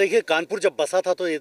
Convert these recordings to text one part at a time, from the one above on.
देखिए कानपुर जब बसा था तो ये,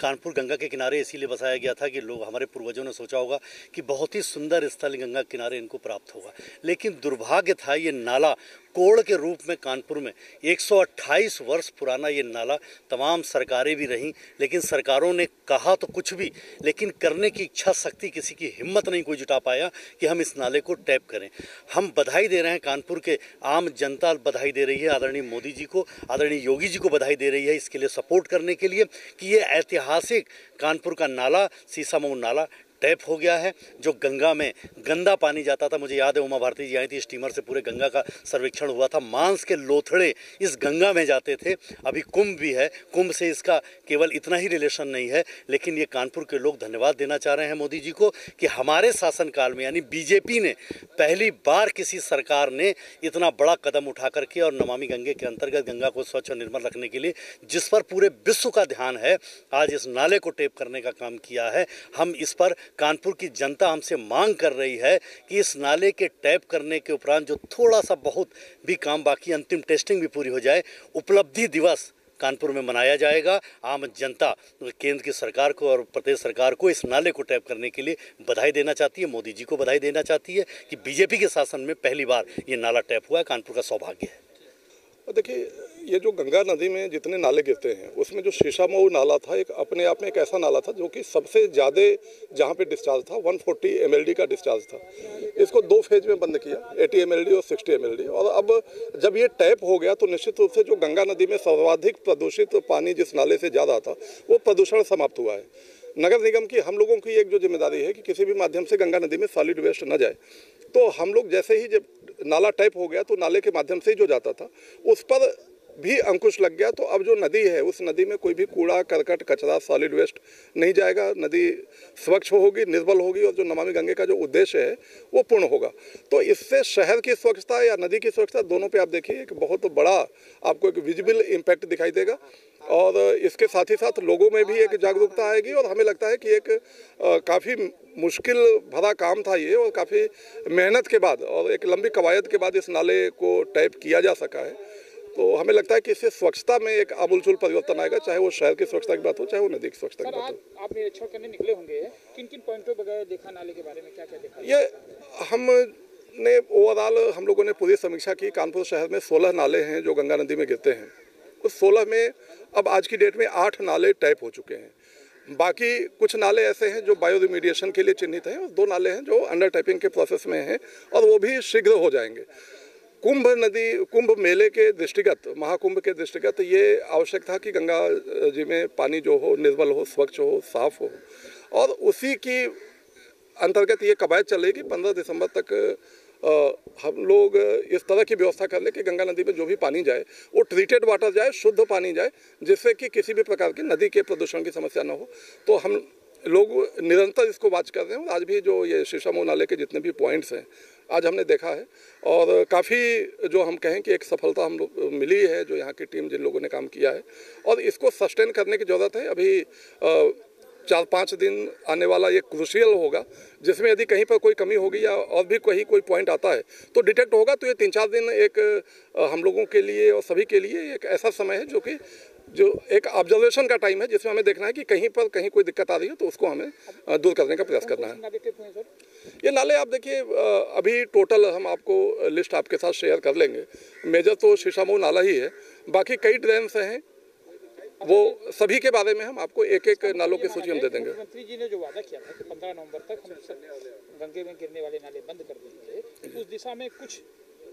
कानपुर गंगा के किनारे इसीलिए बसाया गया था कि लोग हमारे पूर्वजों ने सोचा होगा कि बहुत ही सुंदर स्थल गंगा किनारे इनको प्राप्त होगा लेकिन दुर्भाग्य था ये नाला कोड़ के रूप में कानपुर में 128 वर्ष पुराना ये नाला तमाम सरकारें भी रहीं लेकिन सरकारों ने कहा तो कुछ भी लेकिन करने की इच्छा शक्ति किसी की हिम्मत नहीं कोई जुटा पाया कि हम इस नाले को टैप करें हम बधाई दे रहे हैं कानपुर के आम जनता बधाई दे रही है आदरणीय मोदी जी को आदरणीय योगी जी को बधाई दे रही है इसके लिए सपोर्ट करने के लिए कि ये ऐतिहासिक कानपुर का नाला सीसामऊ नाला टैप हो गया है जो गंगा में गंदा पानी जाता था मुझे याद है उमा भारती जी आई थी स्टीमर से पूरे गंगा का सर्वेक्षण हुआ था मांस के लोथड़े इस गंगा में जाते थे अभी कुंभ भी है कुंभ से इसका केवल इतना ही रिलेशन नहीं है लेकिन ये कानपुर के लोग धन्यवाद देना चाह रहे हैं मोदी जी को कि हमारे शासनकाल में यानी बीजेपी ने पहली बार किसी सरकार ने इतना बड़ा कदम उठा करके और नमामि गंगे के अंतर्गत गंगा को स्वच्छ और निर्मल रखने के लिए जिस पर पूरे विश्व का ध्यान है आज इस नाले को टेप करने का काम किया है हम इस पर कानपुर की जनता हमसे मांग कर रही है कि इस नाले के टैप करने के उपरांत जो थोड़ा सा बहुत भी काम बाकी अंतिम टेस्टिंग भी पूरी हो जाए उपलब्धि दिवस कानपुर में मनाया जाएगा आम जनता केंद्र की सरकार को और प्रदेश सरकार को इस नाले को टैप करने के लिए बधाई देना चाहती है मोदी जी को बधाई देना चाहती है कि बीजेपी के शासन में पहली बार ये नाला टैप हुआ है कानपुर का सौभाग्य है देखिए ये जो गंगा नदी में जितने नाले गिरते हैं उसमें जो शीशामऊ नाला था एक अपने आप में एक ऐसा नाला था जो कि सबसे ज़्यादा जहाँ पे डिस्चार्ज था 140 फोर्टी का डिस्चार्ज था इसको दो फेज में बंद किया 80 एम और 60 एम और अब जब ये टैप हो गया तो निश्चित रूप से जो गंगा नदी में सर्वाधिक प्रदूषित पानी जिस नाले से ज़्यादा था वो प्रदूषण समाप्त हुआ है नगर निगम की हम लोगों की एक जो जिम्मेदारी है कि किसी भी माध्यम से गंगा नदी में सॉलिड वेस्ट न जाए तो हम लोग जैसे ही जब नाला टाइप हो गया तो नाले के माध्यम से ही जो जाता था उस पर भी अंकुश लग गया तो अब जो नदी है उस नदी में कोई भी कूड़ा करकट कचरा सॉलिड वेस्ट नहीं जाएगा नदी स्वच्छ होगी निर्बल होगी और जो नमामि गंगे का जो उद्देश्य है वो पूर्ण होगा तो इससे शहर की स्वच्छता या नदी की स्वच्छता दोनों पे आप देखिए एक बहुत बड़ा आपको एक विजिबल इम्पैक्ट दिखाई देगा और इसके साथ ही साथ लोगों में भी एक जागरूकता आएगी और हमें लगता है कि एक काफ़ी मुश्किल भरा काम था ये और काफ़ी मेहनत के बाद और एक लंबी कवायद के बाद इस नाले को टैप किया जा सका है तो हमें लगता है कि इससे स्वच्छता में एक आमूलचूल परिवर्तन आएगा चाहे वो शहर की स्वच्छता की बात हो चाहे वो नदी की स्वच्छता की बात हो आप निरीक्षण करने निकले होंगे किन किन पॉइंटों देखा नाले के बारे में क्या क्या देखा ये हम ने ओवरऑल हम लोगों ने पूरी समीक्षा की कानपुर शहर में सोलह नाले हैं जो गंगा नदी में गिरते हैं उस सोलह में अब आज की डेट में आठ नाले टैप हो चुके हैं बाकी कुछ नाले ऐसे हैं जो बायो रिमीडिएशन के लिए चिन्हित हैं और दो नाले हैं जो अंडर टैपिंग के प्रोसेस में हैं और वो भी शीघ्र हो जाएंगे कुंभ नदी कुंभ मेले के दृष्टिगत महाकुंभ के दृष्टिगत ये आवश्यक था कि गंगा जी में पानी जो हो निर्मल हो स्वच्छ हो साफ हो और उसी की अंतर्गत ये कवायद चलेगी पंद्रह दिसंबर तक हम लोग इस तरह की व्यवस्था कर ले कि गंगा नदी में जो भी पानी जाए वो ट्रीटेड वाटर जाए शुद्ध पानी जाए जिससे कि किसी भी प्रकार की नदी के प्रदूषण की समस्या ना हो तो हम लोग निरंतर इसको वाच कर रहे हैं और आज भी जो ये शीशा मोह नाले के जितने भी पॉइंट्स हैं आज हमने देखा है और काफ़ी जो हम कहें कि एक सफलता हम लोग मिली है जो यहाँ की टीम जिन लोगों ने काम किया है और इसको सस्टेन करने की ज़रूरत है अभी चार पाँच दिन आने वाला ये क्रूशियल होगा जिसमें यदि कहीं पर कोई कमी होगी या और भी कहीं कोई पॉइंट आता है तो डिटेक्ट होगा तो ये तीन चार दिन एक हम लोगों के लिए और सभी के लिए एक ऐसा समय है जो कि जो एक ऑब्जर्वेशन का टाइम है जिसमें हमें देखना है कि कहीं पर कहीं कोई दिक्कत आ रही है तो उसको हमें दूर करने का प्रयास करना है ये नाले आप देखिए अभी टोटल हम आपको लिस्ट आपके साथ शेयर कर लेंगे मेजर तो शीशामऊ नाला ही है बाकी कई ड्रेन्स हैं वो सभी के बारे में हम आपको एक एक नालों की सूची हम दे देंगे मुख्यमंत्री जी ने जो वादा किया था कि 15 नवंबर तक हम गंगे में गिरने वाले नाले बंद कर देंगे उस दिशा में कुछ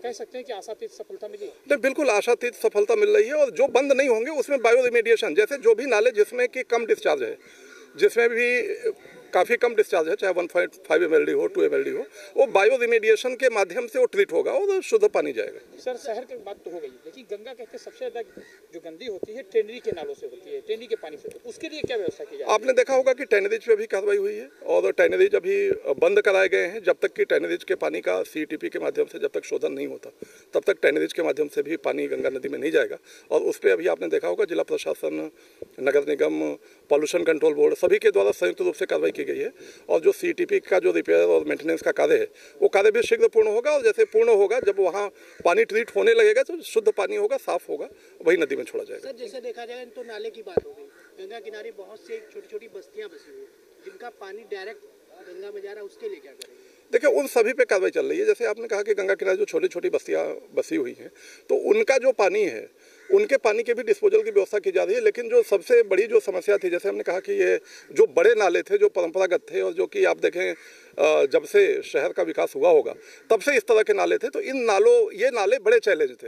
कह सकते हैं कि आशातीत सफलता मिली नहीं तो बिल्कुल आशातीत सफलता मिल रही है और जो बंद नहीं होंगे उसमें बायो रिमेडिएशन जैसे जो भी नाले जिसमें कि कम डिस्चार्ज है जिसमें भी काफ़ी कम डिस्चार्ज है चाहे वन पॉइंट फाइव एम हो टू एम हो वो बायो रिमेडिएशन के माध्यम से वो ट्रीट होगा और शुद्ध पानी जाएगा सर शहर की बात तो हो गई लेकिन गंगा कहते सबसे ज़्यादा जो गंदी होती है टेनरी के नालों से होती है टेनरी के पानी से तो उसके लिए क्या व्यवस्था की जाए आपने देखा होगा कि टेनरीज पे भी कार्रवाई हुई है और टेनरीज अभी बंद कराए गए हैं जब तक कि टेनरीज के पानी का सी के माध्यम से जब तक शोधन नहीं होता तब तक टेनरीज के माध्यम से भी पानी गंगा नदी में नहीं जाएगा और उस पर अभी आपने देखा होगा जिला प्रशासन नगर निगम पॉल्यूशन कंट्रोल बोर्ड सभी के द्वारा संयुक्त रूप से कार्रवाई रखी गई है और जो सी का जो रिपेयर और मेंटेनेंस का कार्य है वो कार्य भी शीघ्र पूर्ण होगा और जैसे पूर्ण होगा जब वहाँ पानी ट्रीट होने लगेगा तो शुद्ध पानी होगा साफ होगा वही नदी में छोड़ा जाएगा सर जैसे देखा जाए तो नाले की बात हो गई गंगा किनारे बहुत से छोटी छोटी बस्तियाँ बसी हुई जिनका पानी डायरेक्ट गंगा में जा रहा है उसके लिए क्या करेंगे देखिए उन सभी पे कार्रवाई चल रही है जैसे आपने कहा कि गंगा किनारे जो छोटी छोटी बस्तियाँ बसी हुई हैं तो उनका जो पानी है उनके पानी के भी डिस्पोजल की व्यवस्था की जा रही है लेकिन जो सबसे बड़ी जो समस्या थी जैसे हमने कहा कि ये जो बड़े नाले थे जो परंपरागत थे और जो कि आप देखें जब से शहर का विकास हुआ होगा तब से इस तरह के नाले थे तो इन नालों ये नाले बड़े चैलेंज थे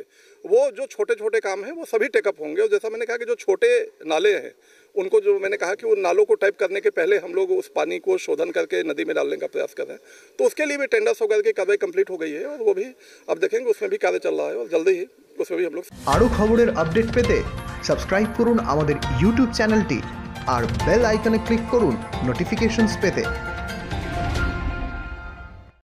वो जो छोटे छोटे काम हैं वो सभी टेकअप होंगे और जैसा मैंने कहा कि जो छोटे नाले हैं उनको जो मैंने कहा कि वो नालों को टाइप करने के पहले हम लोग उस पानी को शोधन करके नदी में डालने का प्रयास कर रहे हैं तो उसके लिए भी टेंडर सौगात की कार्रवाई कंप्लीट हो गई है और वो भी अब देखेंगे उसमें भी कार्य चल रहा है और जल्दी ही उसमें भी हम लोग आरो खबर अपडेट पे সাবস্ক্রাইব করুন আমাদের चैनल और बेल आईकने क्लिक ক্লিক করুন নোটিফিকেশনস